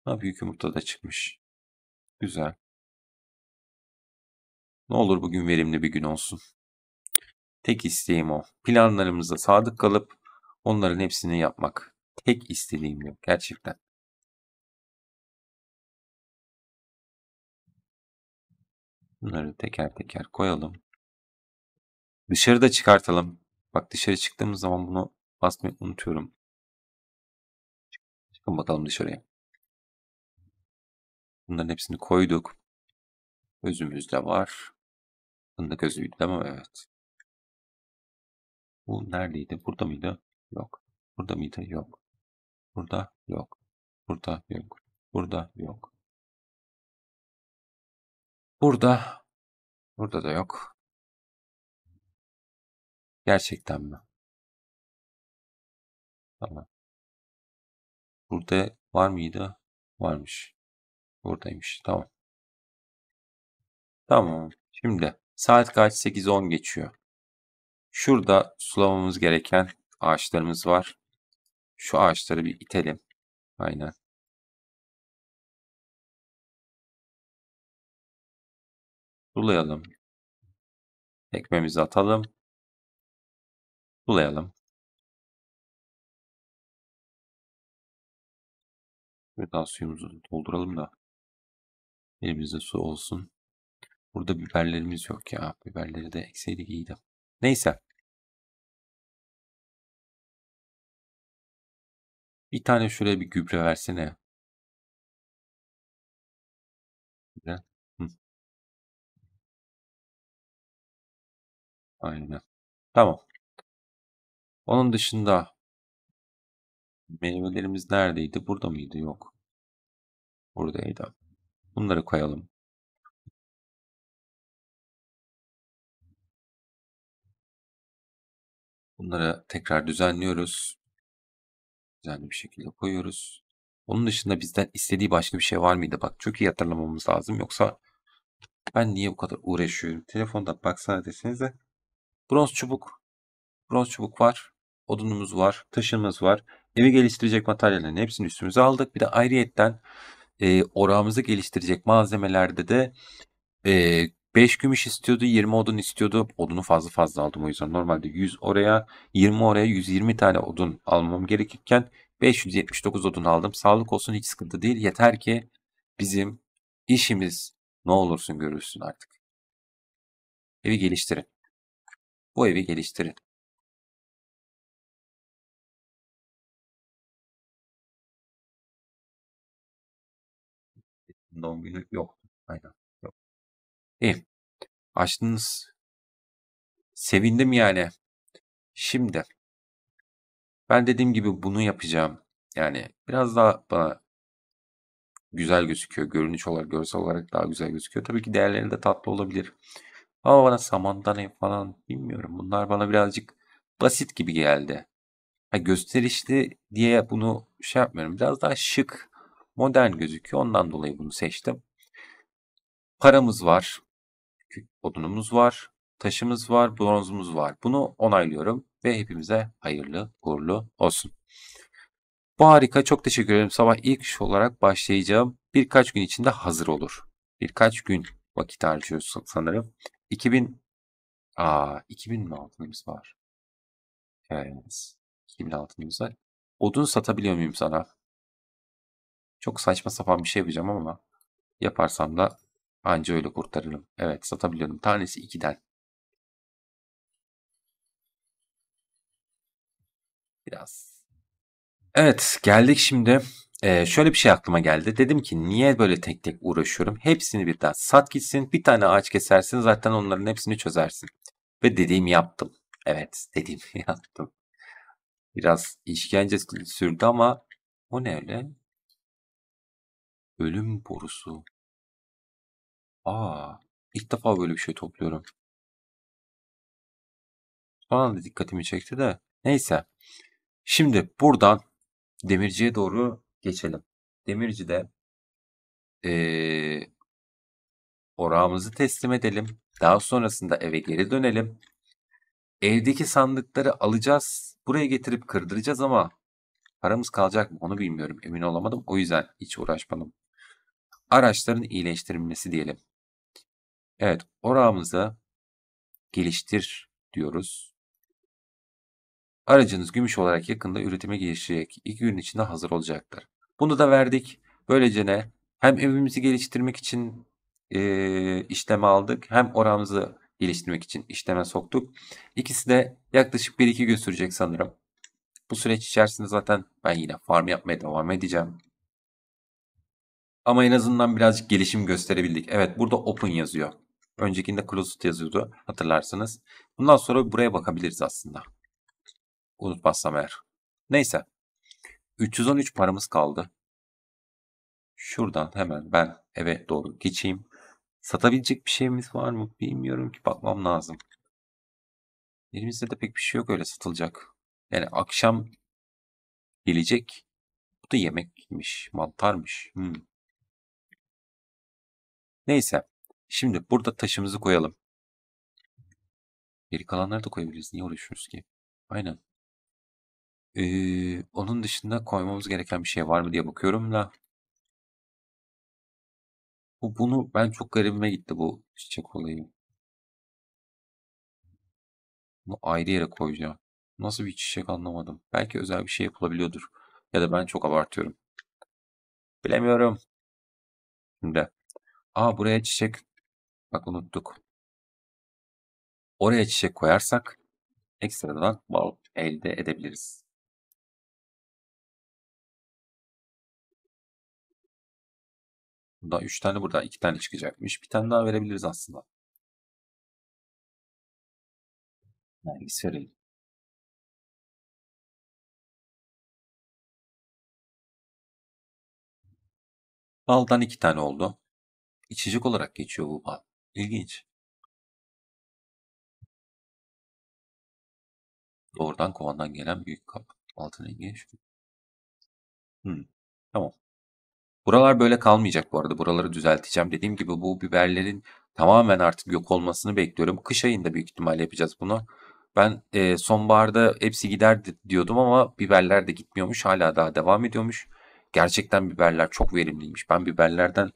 Ha büyük yumurta da çıkmış. Güzel. Ne olur bugün verimli bir gün olsun. Tek isteğim o. Planlarımıza sadık kalıp onların hepsini yapmak. Tek istediğim yok gerçekten. Bunları teker teker koyalım. Dışarıda çıkartalım. Bak dışarı çıktığımız zaman bunu basmayı unutuyorum. Çıkın bakalım dışarıya. Bunların hepsini koyduk. Özümüz de var. Fındık özüydü ama evet. Bu neredeydi? Burada mıydı? Yok. Burada mıydı? Yok. Burada yok. Burada yok. Burada yok. Burada. Burada da yok. Gerçekten mi? Tamam. Burada var mıydı? Varmış. Buradaymış. Tamam. Tamam. Şimdi saat kaç? 8.10 geçiyor. Şurada sulamamız gereken ağaçlarımız var. Şu ağaçları bir itelim. Aynen. Sulayalım. Ekmemizi atalım. Sulayalım. Ve daha suyumuzu da dolduralım da. Elimizde su olsun. Burada biberlerimiz yok ya. Biberleri de ekseydik iyiydi. Neyse. Bir tane şuraya bir gübre versene. Gübre. Aynen. Tamam. Onun dışında Meyvelerimiz neredeydi? Burada mıydı? Yok. Buradaydı. Bunları koyalım. Bunları tekrar düzenliyoruz. Düzenli bir şekilde koyuyoruz. Onun dışında bizden istediği başka bir şey var mıydı? Bak çok iyi hatırlamamız lazım. Yoksa ben niye bu kadar uğraşıyorum? Telefonda baksana desenize. Bronz çubuk. Bronz çubuk var. Odunumuz var. Taşımız var evi geliştirecek materyallerin hepsini üstümüze aldık. Bir de ayrıyetten e, orağımızı geliştirecek malzemelerde de e, 5 gümüş istiyordu, 20 odun istiyordu. Odunu fazla fazla aldım o yüzden. Normalde 100 oraya, 20 oraya 120 tane odun almam gerekirken 579 odun aldım. Sağlık olsun hiç sıkıntı değil. Yeter ki bizim işimiz ne olursun görürsün artık. Evi geliştirin. Bu evi geliştirin. Murat'ın doğum günü yoktu. Aynen. Yok. İyi. Açtınız. Sevindim yani. Şimdi. Ben dediğim gibi bunu yapacağım. Yani biraz daha bana güzel gözüküyor. Görünüş olarak, görsel olarak daha güzel gözüküyor. Tabii ki değerleri de tatlı olabilir. Ama bana samandanayım falan bilmiyorum. Bunlar bana birazcık basit gibi geldi. Ha, gösterişli diye bunu şey yapmıyorum. Biraz daha şık modern gözüküyor. Ondan dolayı bunu seçtim. Paramız var. Odunumuz var. Taşımız var. Bronzumuz var. Bunu onaylıyorum ve hepimize hayırlı uğurlu olsun. Bu harika. Çok teşekkür ederim. Sabah ilk iş olarak başlayacağım. Birkaç gün içinde hazır olur. Birkaç gün vakit harcıyorsun sanırım. 2000 Aa, 2000 mi altınımız var? Evet. 2000 altınımız var. Odun satabiliyor muyum sana? Çok saçma sapan bir şey yapacağım ama yaparsam da anca öyle kurtarırım. Evet satabiliyorum. Tanesi 2'den. Biraz. Evet geldik şimdi. Ee, şöyle bir şey aklıma geldi. Dedim ki niye böyle tek tek uğraşıyorum? Hepsini birden sat gitsin. Bir tane ağaç kesersin zaten onların hepsini çözersin. Ve dediğim yaptım. Evet [laughs] dediğimi yaptım. Biraz işkence sürdü ama o ne öyle? Ölüm borusu. Aa, ilk defa böyle bir şey topluyorum. Bana da dikkatimi çekti de. Neyse. Şimdi buradan demirciye doğru geçelim. Demirci'de ee, orağımızı teslim edelim. Daha sonrasında eve geri dönelim. Evdeki sandıkları alacağız. Buraya getirip kırdıracağız ama paramız kalacak mı onu bilmiyorum. Emin olamadım. O yüzden hiç uğraşmadım araçların iyileştirilmesi diyelim. Evet, orağımıza geliştir diyoruz. Aracınız gümüş olarak yakında üretime geçecek. İki gün içinde hazır olacaktır. Bunu da verdik. Böylece ne? Hem evimizi geliştirmek için e, işleme aldık. Hem orağımızı geliştirmek için işleme soktuk. İkisi de yaklaşık 1-2 gün sürecek sanırım. Bu süreç içerisinde zaten ben yine farm yapmaya devam edeceğim. Ama en azından birazcık gelişim gösterebildik. Evet burada open yazıyor. Öncekinde closed yazıyordu hatırlarsınız. Bundan sonra buraya bakabiliriz aslında. Unutmazsam eğer. Neyse. 313 paramız kaldı. Şuradan hemen ben eve doğru geçeyim. Satabilecek bir şeyimiz var mı? Bilmiyorum ki bakmam lazım. Elimizde de pek bir şey yok öyle satılacak. Yani akşam gelecek. Bu da yemekmiş, mantarmış. Hmm. Neyse. Şimdi burada taşımızı koyalım. Geri kalanları da koyabiliriz. Niye uğraşıyoruz ki? Aynen. Ee, onun dışında koymamız gereken bir şey var mı diye bakıyorum da. Bu, bunu ben çok garibime gitti bu çiçek olayı. Bunu ayrı yere koyacağım. Nasıl bir çiçek anlamadım. Belki özel bir şey yapılabiliyordur. Ya da ben çok abartıyorum. Bilemiyorum. Şimdi Aa buraya çiçek bak unuttuk. Oraya çiçek koyarsak ekstradan bal elde edebiliriz. Burada 3 tane burada 2 tane çıkacakmış. Bir tane daha verebiliriz aslında. Yani verelim. Baldan 2 tane oldu içecek olarak geçiyor bu bal. İlginç. Doğrudan kovandan gelen büyük kap. Altın rengi. Hmm. Tamam. Buralar böyle kalmayacak bu arada. Buraları düzelteceğim. Dediğim gibi bu biberlerin tamamen artık yok olmasını bekliyorum. Kış ayında büyük ihtimalle yapacağız bunu. Ben e, sonbaharda hepsi gider diyordum ama biberler de gitmiyormuş. Hala daha devam ediyormuş. Gerçekten biberler çok verimliymiş. Ben biberlerden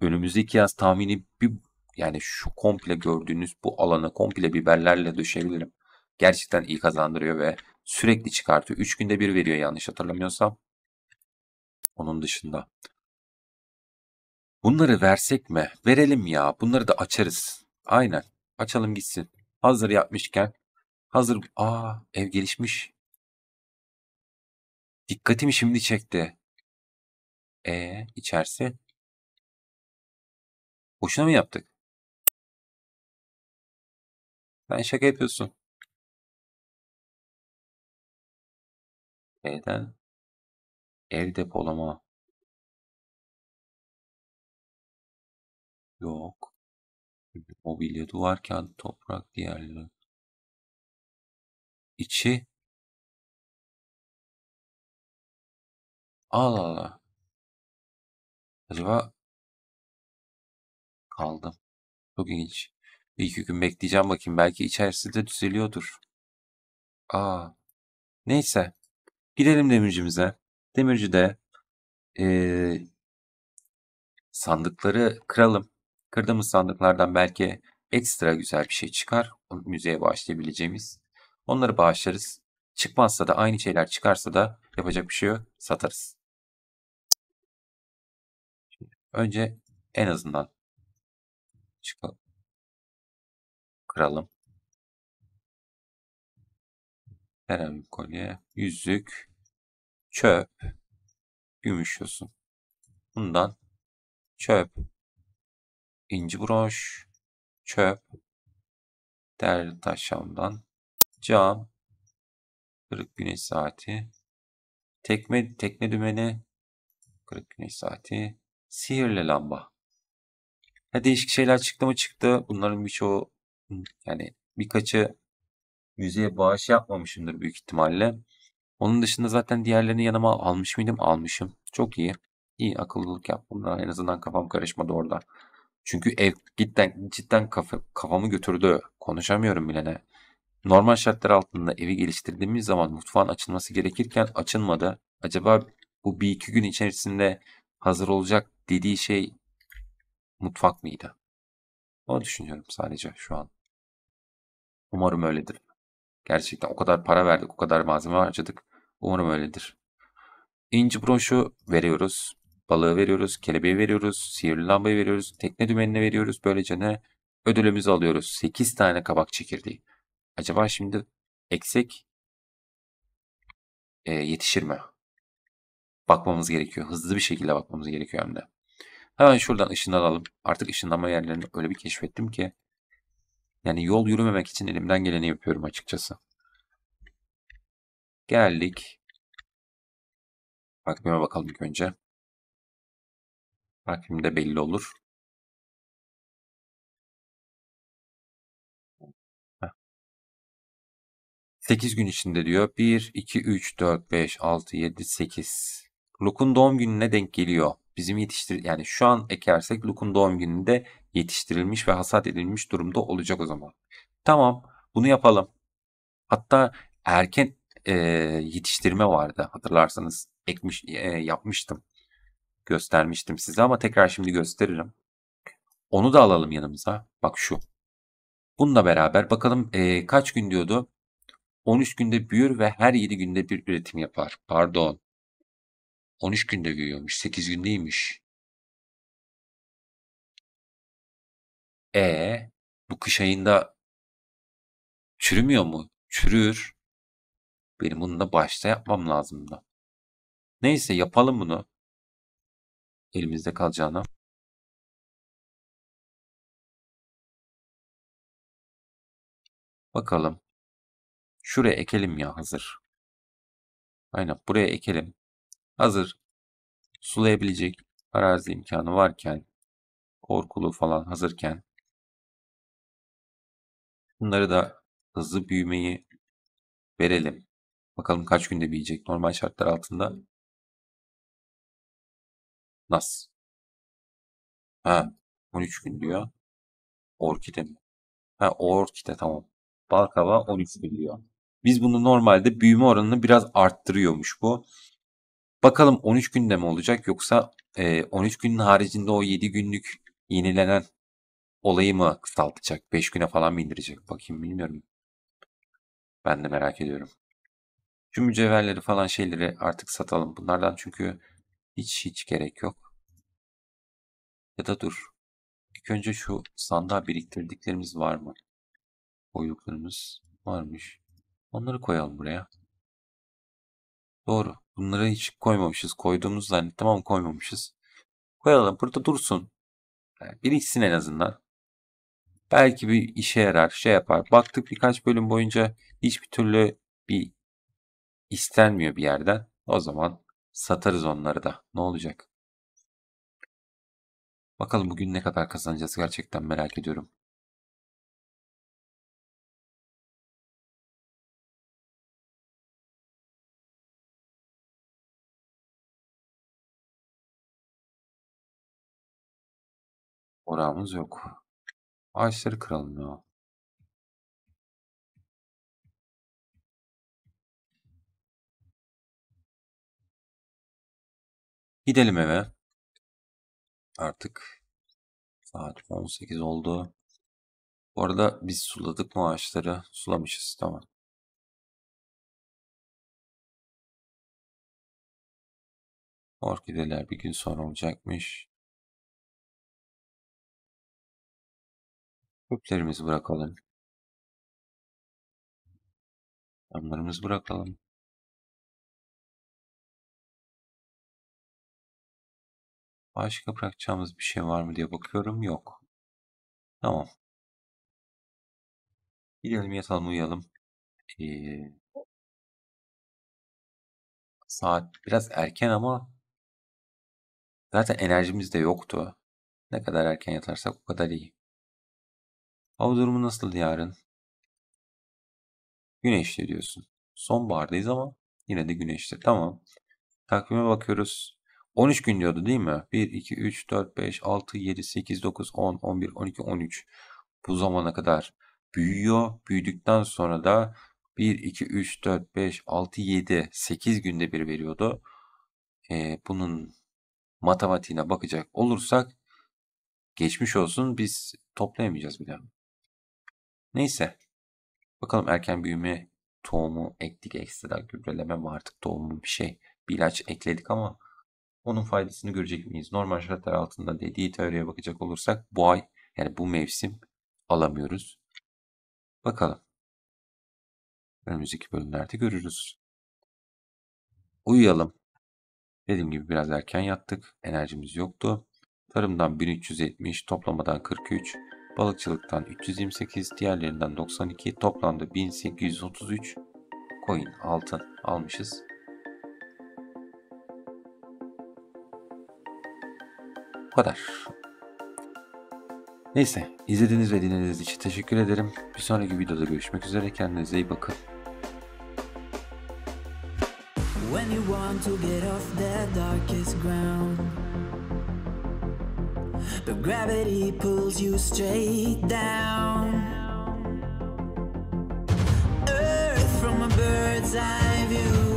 önümüzdeki yaz tahmini bir yani şu komple gördüğünüz bu alana komple biberlerle döşeyebilirim. Gerçekten iyi kazandırıyor ve sürekli çıkartıyor. 3 günde bir veriyor yanlış hatırlamıyorsam. Onun dışında. Bunları versek mi? Verelim ya. Bunları da açarız. Aynen. Açalım gitsin. Hazır yapmışken. Hazır. Aa ev gelişmiş. Dikkatimi şimdi çekti. E içerisi Boşuna mı yaptık? Sen şaka yapıyorsun. Neden? Ev depolama. Yok. Mobilya, duvar kağıdı, toprak, diğerleri. İçi. Allah Allah. Acaba kaldım. Çok ilginç. Bir iki gün bekleyeceğim bakayım. Belki içerisi de düzeliyordur. Aa. Neyse. Gidelim demircimize. Demirci de ee, sandıkları kıralım. Kırdığımız sandıklardan belki ekstra güzel bir şey çıkar. Müzeye bağışlayabileceğimiz. Onları bağışlarız. Çıkmazsa da aynı şeyler çıkarsa da yapacak bir şey yok. Satarız. Önce en azından çıkalım. Kıralım. Seramik kolye, yüzük, çöp, gümüş yosun. Bundan çöp, inci broş, çöp, değerli taşamdan, cam, kırık güneş saati, tekme, tekme dümeni, kırık güneş saati, sihirli lamba. Ya değişik şeyler çıktı mı çıktı. Bunların birçoğu yani birkaçı müzeye bağış yapmamışımdır büyük ihtimalle. Onun dışında zaten diğerlerini yanıma almış mıydım? Almışım. Çok iyi. İyi akıllılık yaptım da en azından kafam karışmadı orada. Çünkü ev cidden, cidden kafamı götürdü. Konuşamıyorum bile ne. Normal şartlar altında evi geliştirdiğimiz zaman mutfağın açılması gerekirken açılmadı. Acaba bu bir iki gün içerisinde hazır olacak dediği şey mutfak mıydı? Onu düşünüyorum sadece şu an. Umarım öyledir. Gerçekten o kadar para verdik, o kadar malzeme harcadık. Umarım öyledir. İnci broşu veriyoruz. Balığı veriyoruz, kelebeği veriyoruz, sihirli lambayı veriyoruz, tekne dümenini veriyoruz. Böylece ne? Ödülümüzü alıyoruz. 8 tane kabak çekirdeği. Acaba şimdi eksik e, yetişir mi? Bakmamız gerekiyor. Hızlı bir şekilde bakmamız gerekiyor hem de. Hemen şuradan ışınlanalım. Artık ışınlama yerlerini öyle bir keşfettim ki. Yani yol yürümemek için elimden geleni yapıyorum açıkçası. Geldik. Takvime bakalım ilk önce. Takvimde belli olur. Heh. 8 gün içinde diyor. 1, 2, 3, 4, 5, 6, 7, 8. Luk'un doğum gününe denk geliyor. Bizim yetiştir yani şu an ekersek Luke'un doğum gününde yetiştirilmiş ve hasat edilmiş durumda olacak o zaman. Tamam bunu yapalım. Hatta erken e, yetiştirme vardı hatırlarsanız ekmiş e, yapmıştım. Göstermiştim size ama tekrar şimdi gösteririm. Onu da alalım yanımıza. Bak şu. Bununla beraber bakalım e, kaç gün diyordu? 13 günde büyür ve her 7 günde bir üretim yapar. Pardon. 13 günde büyüyormuş. 8 gündeymiş. E bu kış ayında çürümüyor mu? Çürür. Benim bunu da başta yapmam lazım da. Neyse yapalım bunu. Elimizde kalacağına. Bakalım. Şuraya ekelim ya hazır. Aynen buraya ekelim. Hazır sulayabilecek arazi imkanı varken, orkulu falan hazırken bunları da hızlı büyümeyi verelim. Bakalım kaç günde büyüyecek normal şartlar altında. Nasıl? Ha, 13 gün diyor. Orkide mi? Ha, orkide tamam. Balkava 13 gün diyor. Biz bunu normalde büyüme oranını biraz arttırıyormuş bu. Bakalım 13 günde mi olacak yoksa 13 e, günün haricinde o 7 günlük yenilenen olayı mı kısaltacak? 5 güne falan mı indirecek? Bakayım bilmiyorum. Ben de merak ediyorum. Şu mücevherleri falan şeyleri artık satalım. Bunlardan çünkü hiç hiç gerek yok. Ya da dur. İlk önce şu sandığa biriktirdiklerimiz var mı? Koyduklarımız varmış. Onları koyalım buraya. Doğru. Bunları hiç koymamışız. Koyduğumuz zannettim ama koymamışız. Koyalım burada dursun. Yani biriksin en azından. Belki bir işe yarar, şey yapar. Baktık birkaç bölüm boyunca hiçbir türlü bir istenmiyor bir yerden. O zaman satarız onları da. Ne olacak? Bakalım bugün ne kadar kazanacağız gerçekten merak ediyorum. Oramız yok. Ağaçları kıralım ya. Gidelim eve. Artık saat 18 oldu. Bu arada biz suladık mı ağaçları? Sulamışız tamam. Orkideler bir gün sonra olacakmış. Köklerimizi bırakalım. Damlarımızı bırakalım. Başka bırakacağımız bir şey var mı diye bakıyorum. Yok. Tamam. Gidelim yatalım uyuyalım. Ee, saat biraz erken ama zaten enerjimiz de yoktu. Ne kadar erken yatarsak o kadar iyi. Hava durumu nasıl yarın? Güneşli diyorsun. Sonbahardayız ama yine de güneşli. Tamam. Takvime bakıyoruz. 13 gün diyordu değil mi? 1, 2, 3, 4, 5, 6, 7, 8, 9, 10, 11, 12, 13. Bu zamana kadar büyüyor. Büyüdükten sonra da 1, 2, 3, 4, 5, 6, 7, 8 günde bir veriyordu. Ee, bunun matematiğine bakacak olursak geçmiş olsun biz toplayamayacağız bile. Neyse. Bakalım erken büyüme tohumu ektik ekstra gübreleme mi artık tohumu bir şey bir ilaç ekledik ama onun faydasını görecek miyiz? Normal şartlar altında dediği teoriye bakacak olursak bu ay yani bu mevsim alamıyoruz. Bakalım. Önümüzdeki bölümlerde görürüz. Uyuyalım. Dediğim gibi biraz erken yattık. Enerjimiz yoktu. Tarımdan 1370, toplamadan 43, balıkçılıktan 328, diğerlerinden 92, toplamda 1833 coin altın almışız. Bu kadar. Neyse, izlediğiniz ve dinlediğiniz için teşekkür ederim. Bir sonraki videoda görüşmek üzere. Kendinize iyi bakın. When you want to get off the darkest ground The gravity pulls you straight down. Earth from a bird's eye view.